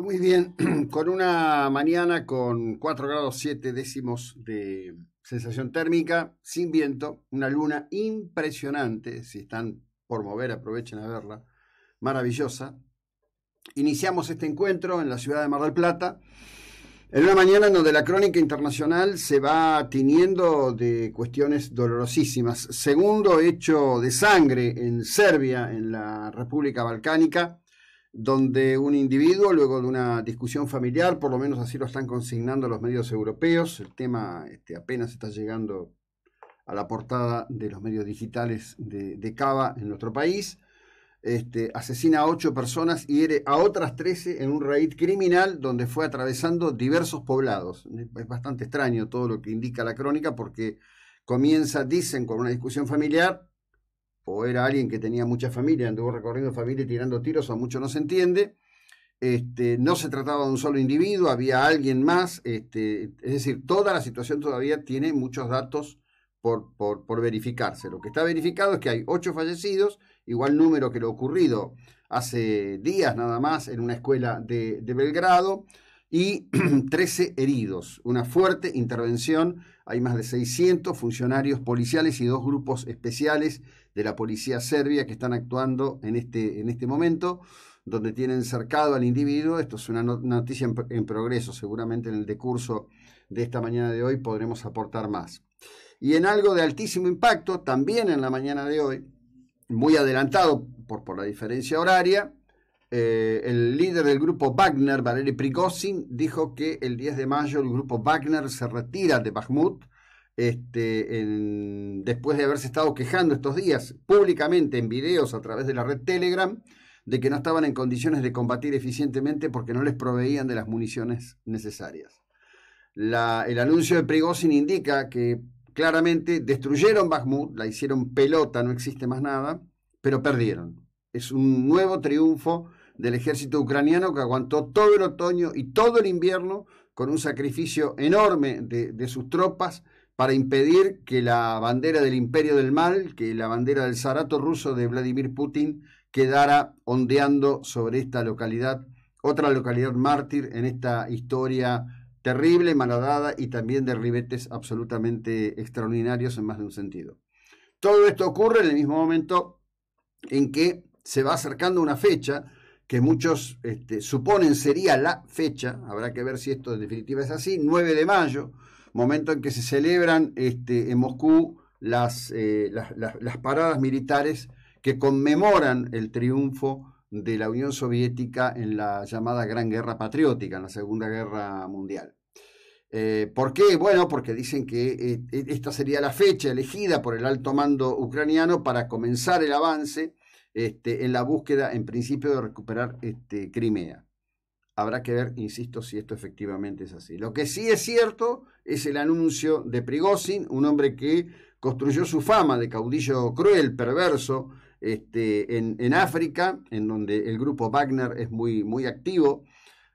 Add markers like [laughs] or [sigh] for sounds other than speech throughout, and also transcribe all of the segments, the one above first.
muy bien. [clears throat] Con una mañana con 4 grados 7 décimos de sensación térmica, sin viento, una luna impresionante. Si están por mover, aprovechen a verla. Maravillosa. Iniciamos este encuentro en la ciudad de Mar del Plata. En una mañana en donde la crónica internacional se va tiniendo de cuestiones dolorosísimas. Segundo hecho de sangre en Serbia, en la República Balcánica donde un individuo, luego de una discusión familiar, por lo menos así lo están consignando los medios europeos, el tema este, apenas está llegando a la portada de los medios digitales de, Cava en nuestro país, este, asesina a ocho personas y hiere a otras trece en un raid criminal donde fue atravesando diversos poblados. Es bastante extraño todo lo que indica la crónica porque comienza, dicen, con una discusión familiar, o era alguien que tenía mucha familia, anduvo recorriendo familia y tirando tiros, o mucho no se entiende. Este, no se trataba de un solo individuo, había alguien más, este, es decir, toda la situación todavía tiene muchos datos por, verificarse. Lo que está verificado es que hay ocho fallecidos, igual número que lo ocurrido hace días nada más en una escuela de Belgrado y 13 [clears throat] heridos. Una fuerte intervención. Hay más de 600 funcionarios policiales y dos grupos especiales de la policía serbia que están actuando en este, en este momento, donde tienen cercado al individuo. Esto es una noticia en, progreso. Seguramente en el decurso de esta mañana de hoy podremos aportar más. Y en algo de altísimo impacto, también en la mañana de hoy, muy adelantado por, por la diferencia horaria, eh, el líder del grupo Wagner, Valery Prigozhin, dijo que el 10 de mayo el grupo Wagner se retira de Bakhmut este, después de haberse estado quejando estos días públicamente en videos a través de la red Telegram de que no estaban en condiciones de combatir eficientemente porque no les proveían de las municiones necesarias. el anuncio de Prigozhin indica que claramente destruyeron Bakhmut, la hicieron pelota, no existe más nada, pero perdieron. Es un nuevo triunfo del ejército ucraniano que aguantó todo el otoño y todo el invierno con un sacrificio enorme de, sus tropas para impedir que la bandera del imperio del mal, que la bandera del zarato ruso de Vladimir Putin quedara ondeando sobre esta localidad, otra localidad mártir en esta historia terrible, malhadada y también de ribetes absolutamente extraordinarios en más de un sentido. Todo esto ocurre en el mismo momento en que se va acercando una fecha que muchos este, suponen sería la fecha, habrá que ver si esto en definitiva es así, 9 de mayo, momento en que se celebran este, en Moscú eh, las, las, paradas militares que conmemoran el triunfo de la Unión Soviética en la llamada Gran Guerra Patriótica, en la Segunda Guerra Mundial. Eh, ¿Por qué? Bueno, porque dicen que eh, esta sería la fecha elegida por el alto mando ucraniano para comenzar el avance este, en la búsqueda, en principio, de recuperar este, Crimea. Habrá que ver, insisto, si esto efectivamente es así. Lo que sí es cierto es el anuncio de Prigozhin, un hombre que construyó su fama de caudillo cruel, perverso, este, en, en, África, en donde el grupo Wagner es muy, muy activo,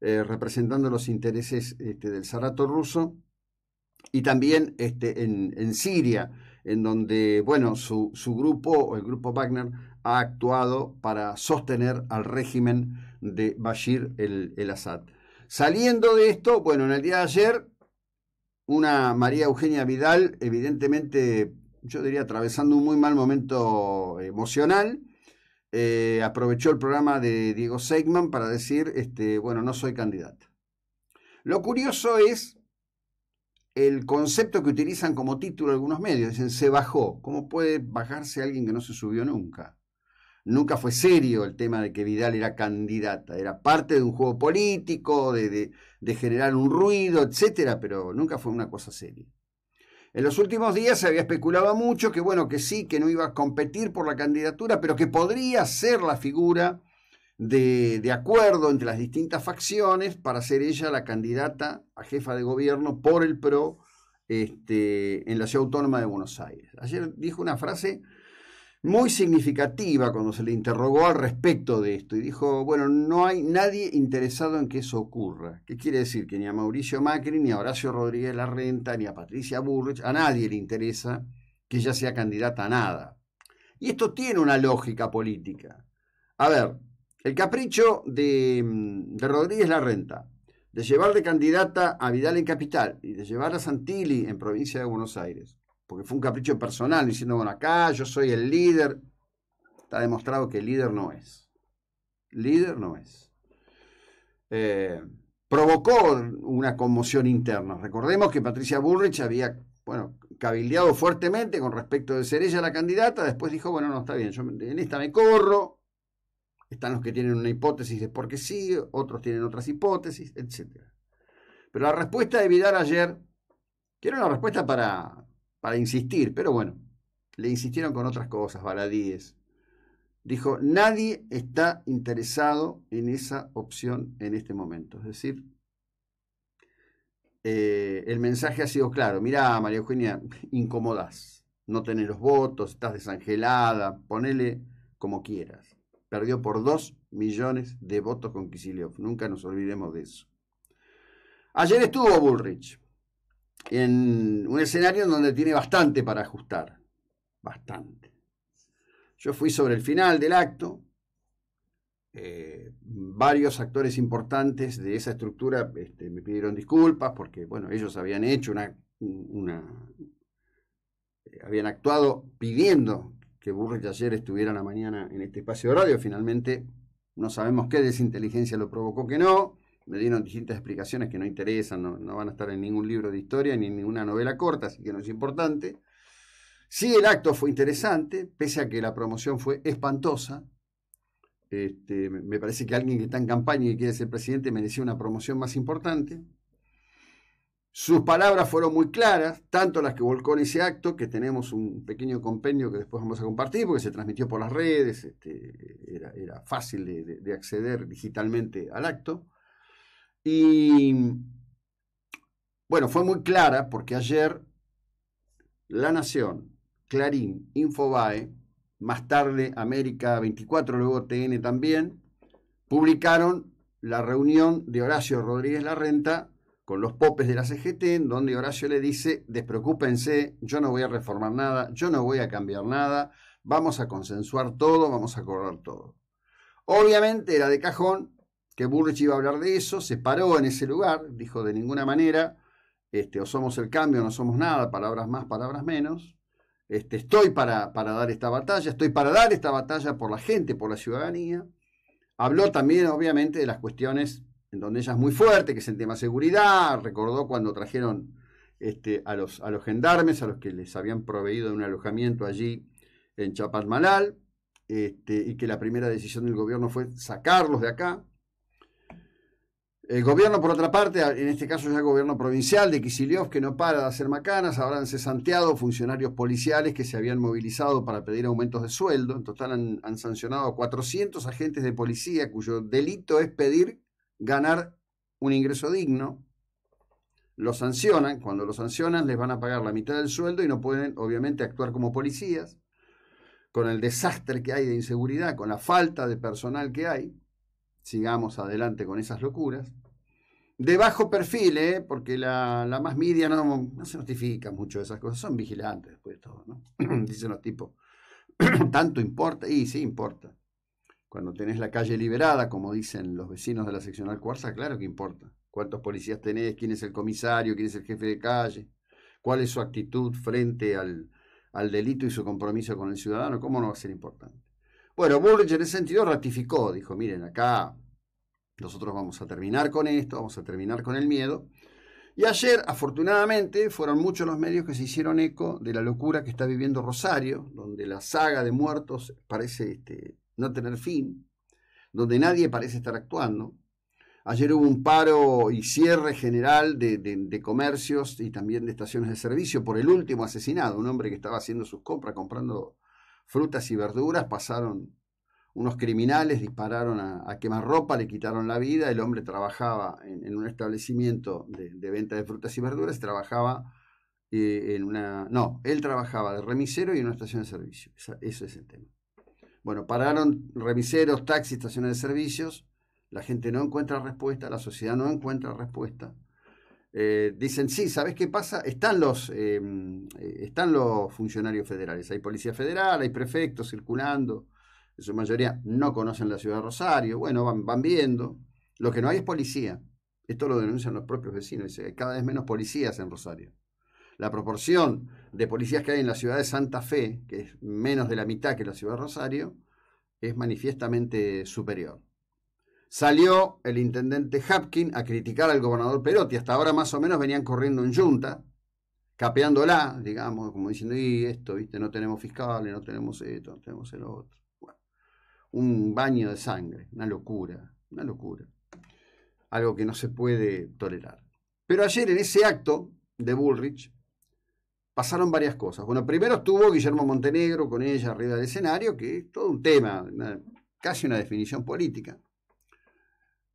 eh, representando los intereses este, del zarato ruso, y también en Siria en donde, bueno, su, su grupo, el grupo Wagner, ha actuado para sostener al régimen de Bashir el, Assad. Saliendo de esto, bueno, en el día de ayer, una María Eugenia Vidal, evidentemente, yo diría, atravesando un muy mal momento emocional, eh, aprovechó el programa de Diego Seigman para decir, este, bueno, no soy candidata. Lo curioso es el concepto que utilizan como título algunos medios. Dicen, se bajó. ¿Cómo puede bajarse alguien que no se subió nunca? Nunca fue serio el tema de que Vidal era candidata. Era parte de un juego político, de, de, generar un ruido, etcétera, pero nunca fue una cosa seria. En los últimos días se había especulado mucho que, bueno, que sí, que no iba a competir por la candidatura, pero que podría ser la figura de, acuerdo entre las distintas facciones para ser ella la candidata a jefa de gobierno por el PRO este, en la ciudad autónoma de Buenos Aires. Ayer dijo una frase muy significativa cuando se le interrogó al respecto de esto y dijo, bueno, no hay nadie interesado en que eso ocurra. ¿Qué quiere decir? Que ni a Mauricio Macri, ni a Horacio Rodríguez Larrenta, ni a Patricia Burrich a nadie le interesa que ella sea candidata a nada. Y esto tiene una lógica política. A ver, el capricho de, mm, de Rodríguez Renta de llevar de candidata a Vidal en Capital y de llevar a Santilli en provincia de Buenos Aires, porque fue un capricho personal, diciendo, bueno, acá yo soy el líder, está demostrado que el líder no es. Líder no es. Eh, provocó una conmoción interna. Recordemos que Patricia Bullrich había, bueno, cabildeado fuertemente con respecto de ser ella la candidata, después dijo, bueno, no está bien, yo en esta me corro, están los que tienen una hipótesis de por qué sí, otros tienen otras hipótesis, etc. Pero la respuesta de Vidal ayer, que era una respuesta para, para insistir, pero bueno, le insistieron con otras cosas, baladíes. Dijo, nadie está interesado en esa opción en este momento. Es decir, eh, el mensaje ha sido claro. Mirá, María Eugenia, incomodás. No tenés los votos, estás desangelada, ponele como quieras perdió por 2 millones de votos con Kisilov. Nunca nos olvidemos de eso. Ayer estuvo Bullrich en un escenario en donde tiene bastante para ajustar. Bastante. Yo fui sobre el final del acto. Eh, varios actores importantes de esa estructura este, me pidieron disculpas porque, bueno, ellos habían hecho una eh, habían actuado pidiendo que Burro ayer estuviera la mañana en este espacio de radio. Finalmente, no sabemos qué desinteligencia lo provocó que no. Me dieron distintas explicaciones que no interesan, no, van a estar en ningún libro de historia ni en ninguna novela corta, así que no es importante. Sí, el acto fue interesante, pese a que la promoción fue espantosa. Este, me parece que alguien que está en campaña y quiere ser presidente merecía una promoción más importante. Sus palabras fueron muy claras, tanto las que volcó en ese acto, que tenemos un pequeño compendio que después vamos a compartir, porque se transmitió por las redes, este, era, fácil de, de, acceder digitalmente al acto. Y bueno, fue muy clara porque ayer La Nación, Clarín, Infobae, más tarde América 24, luego TN también, publicaron la reunión de Horacio Rodríguez Larrenta con los popes de la CGT, en donde Horacio le dice, despreocúpense, yo no voy a reformar nada, yo no voy a cambiar nada, vamos a consensuar todo, vamos a correr todo. Obviamente era de cajón que Burrich iba a hablar de eso, se paró en ese lugar, dijo de ninguna manera, este, o somos el cambio, o no somos nada, palabras más, palabras menos. Este, estoy para, para dar esta batalla, estoy para dar esta batalla por la gente, por la ciudadanía. Habló también, obviamente, de las cuestiones en donde ella es muy fuerte, que es en tema seguridad, recordó cuando trajeron este, a, los, a los gendarmes, a los que les habían proveído un alojamiento allí en Chapalmalal, este, y que la primera decisión del gobierno fue sacarlos de acá. El gobierno, por otra parte, en este caso ya el gobierno provincial de Kisiliov, que no para de hacer macanas, habrán cesanteado funcionarios policiales que se habían movilizado para pedir aumentos de sueldo. En total han, han sancionado a 400 agentes de policía cuyo delito es pedir ganar un ingreso digno, lo sancionan, cuando lo sancionan les van a pagar la mitad del sueldo y no pueden obviamente actuar como policías, con el desastre que hay de inseguridad, con la falta de personal que hay, sigamos adelante con esas locuras. De bajo perfil, ¿eh? porque la, más media no, no, se notifica mucho de esas cosas, son vigilantes después de todo, ¿no? [clears throat] Dicen los tipos, [clears throat] tanto importa, y sí importa. Cuando tenés la calle liberada, como dicen los vecinos de la seccional cuarza, claro que importa. ¿Cuántos policías tenés? ¿Quién es el comisario? ¿Quién es el jefe de calle? ¿Cuál es su actitud frente al, al delito y su compromiso con el ciudadano? ¿Cómo no va a ser importante? Bueno, Bullrich en ese sentido ratificó, dijo, miren, acá nosotros vamos a terminar con esto, vamos a terminar con el miedo. Y ayer, afortunadamente, fueron muchos los medios que se hicieron eco de la locura que está viviendo Rosario, donde la saga de muertos parece este, no tener fin, donde nadie parece estar actuando. Ayer hubo un paro y cierre general de, de, comercios y también de estaciones de servicio por el último asesinado, un hombre que estaba haciendo sus compras, comprando frutas y verduras, pasaron unos criminales, dispararon a, quemar ropa, le quitaron la vida, el hombre trabajaba en, un establecimiento de, venta de frutas y verduras, trabajaba eh, en una... No, él trabajaba de remisero y en una estación de servicio, eso es el tema. Bueno, pararon reviseros, taxis, estaciones de servicios, la gente no encuentra respuesta, la sociedad no encuentra respuesta. Eh, dicen, sí, ¿sabes qué pasa? Están los, em, eh, están los funcionarios federales, hay policía federal, hay prefectos circulando, en su mayoría no conocen la ciudad de Rosario, bueno, van, van viendo, lo que no hay es policía, esto lo denuncian los propios vecinos, dice, cada vez menos policías en Rosario la proporción de policías que hay en la ciudad de Santa Fe, que es menos de la mitad que la ciudad de Rosario, es manifiestamente superior. Salió el intendente Hapkin a criticar al gobernador Perotti. Hasta ahora más o menos venían corriendo en yunta, capeándola, digamos, como diciendo, y esto, viste, no tenemos fiscales, no tenemos esto, no tenemos el otro. un baño de sangre, una locura, una locura. Algo que no se puede tolerar. Pero ayer en ese acto de Bullrich, pasaron varias cosas. Bueno, primero estuvo Guillermo Montenegro con ella arriba del escenario, que es todo un tema, casi una definición política.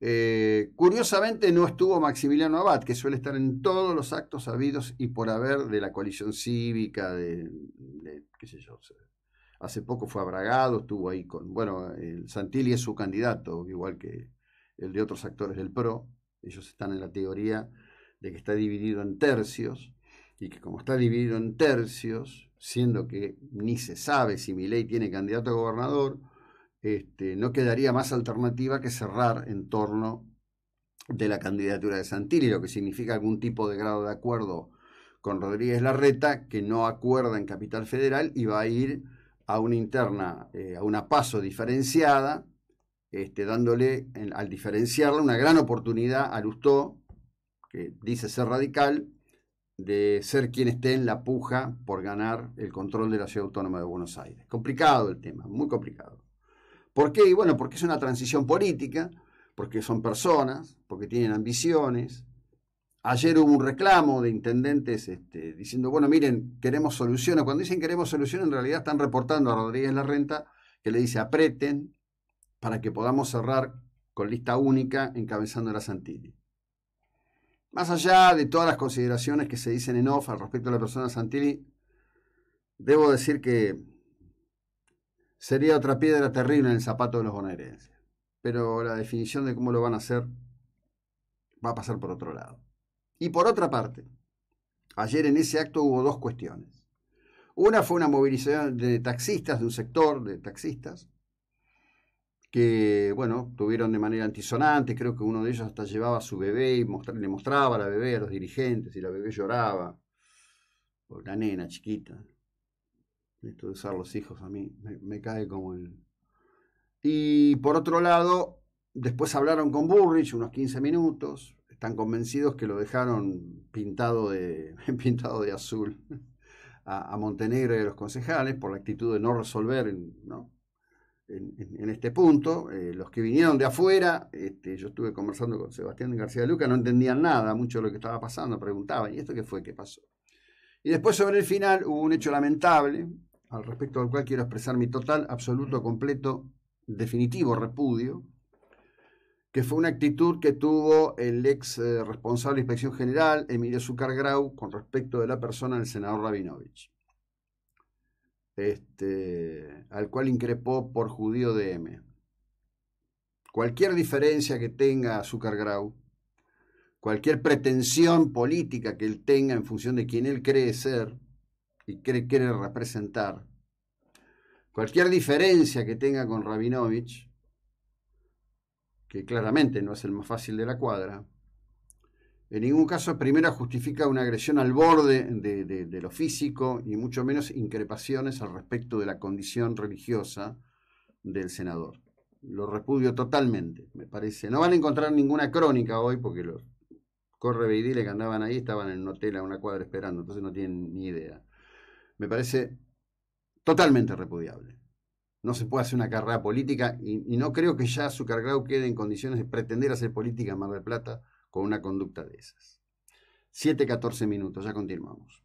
Eh, curiosamente no estuvo Maximiliano Abad, que suele estar en todos los actos habidos y por haber de la coalición cívica, de, qué sé yo, hace poco fue abragado, estuvo ahí con, bueno, Santilli es su candidato, igual que el de otros actores del PRO, ellos están en la teoría de que está dividido en tercios, y que como está dividido en tercios, siendo que ni se sabe si Milei tiene candidato a gobernador, este, no quedaría más alternativa que cerrar en torno de la candidatura de Santilli, lo que significa algún tipo de grado de acuerdo con Rodríguez Larreta, que no acuerda en Capital Federal y va a ir a una interna, eh, a una paso diferenciada, este, dándole, al diferenciarla, una gran oportunidad a Lustó, que dice ser radical, de ser quien esté en la puja por ganar el control de la ciudad autónoma de Buenos Aires. Complicado el tema, muy complicado. ¿Por qué? Y bueno, porque es una transición política, porque son personas, porque tienen ambiciones. Ayer hubo un reclamo de intendentes este, diciendo, bueno, miren, queremos solución. Cuando dicen queremos solución, en realidad están reportando a Rodríguez Larrenta que le dice apreten para que podamos cerrar con lista única encabezando la Santilli. Más allá de todas las consideraciones que se dicen en off al respecto de la persona Santilli, debo decir que sería otra piedra terrible en el zapato de los bonaerenses. Pero la definición de cómo lo van a hacer va a pasar por otro lado. Y por otra parte, ayer en ese acto hubo dos cuestiones. Una fue una movilización de taxistas, de un sector de taxistas, que, bueno, tuvieron de manera antisonante, creo que uno de ellos hasta llevaba a su bebé y le mostraba a la bebé a los dirigentes y la bebé lloraba, por la nena chiquita. Esto de usar los hijos a mí me, cae como el... Y por otro lado, después hablaron con Burrich unos 15 minutos, están convencidos que lo dejaron pintado de, [laughs] pintado de azul a, a Montenegro y a los concejales por la actitud de no resolver, ¿no? en, este punto. Eh, los que vinieron de afuera, este, yo estuve conversando con Sebastián García Luca, no entendían nada, mucho de lo que estaba pasando, preguntaban, ¿y esto qué fue? ¿Qué pasó? Y después sobre el final hubo un hecho lamentable, al respecto del cual quiero expresar mi total, absoluto, completo, definitivo repudio, que fue una actitud que tuvo el ex eh, responsable de Inspección General, Emilio Zucar Grau, con respecto de la persona del senador Rabinovich este, al cual increpó por judío de M. Cualquier diferencia que tenga Azúcar Grau, cualquier pretensión política que él tenga en función de quien él cree ser y cree, quiere representar, cualquier diferencia que tenga con Rabinovich, que claramente no es el más fácil de la cuadra, en ningún caso, primera, justifica una agresión al borde de, lo físico y mucho menos increpaciones al respecto de la condición religiosa del senador. Lo repudio totalmente, me parece. No van a encontrar ninguna crónica hoy porque los correveidiles que andaban ahí estaban en un hotel a una cuadra esperando, entonces no tienen ni idea. Me parece totalmente repudiable. No se puede hacer una carrera política y, no creo que ya su cargado quede en condiciones de pretender hacer política en Mar del Plata con una conducta de esas. 7.14 minutos, ya continuamos.